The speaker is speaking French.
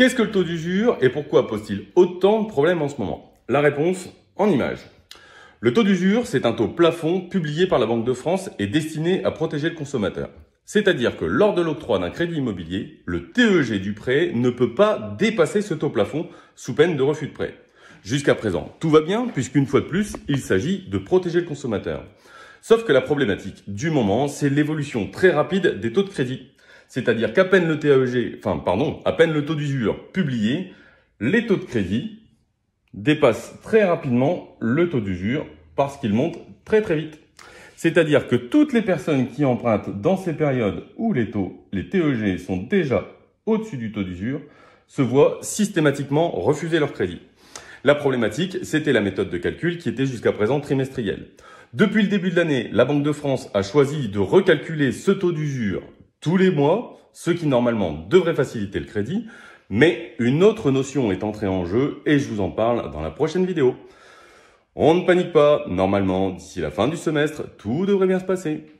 Qu'est-ce que le taux d'usure et pourquoi pose-t-il autant de problèmes en ce moment La réponse en image. Le taux d'usure, c'est un taux plafond publié par la Banque de France et destiné à protéger le consommateur. C'est-à-dire que lors de l'octroi d'un crédit immobilier, le TEG du prêt ne peut pas dépasser ce taux plafond sous peine de refus de prêt. Jusqu'à présent, tout va bien puisqu'une fois de plus, il s'agit de protéger le consommateur. Sauf que la problématique du moment, c'est l'évolution très rapide des taux de crédit. C'est-à-dire qu'à peine le TAEG, enfin pardon, à peine le taux d'usure publié, les taux de crédit dépassent très rapidement le taux d'usure parce qu'ils montent très très vite. C'est-à-dire que toutes les personnes qui empruntent dans ces périodes où les taux, les TEG sont déjà au-dessus du taux d'usure, se voient systématiquement refuser leur crédit. La problématique, c'était la méthode de calcul qui était jusqu'à présent trimestrielle. Depuis le début de l'année, la Banque de France a choisi de recalculer ce taux d'usure tous les mois, ce qui normalement devrait faciliter le crédit. Mais une autre notion est entrée en jeu et je vous en parle dans la prochaine vidéo. On ne panique pas, normalement, d'ici la fin du semestre, tout devrait bien se passer.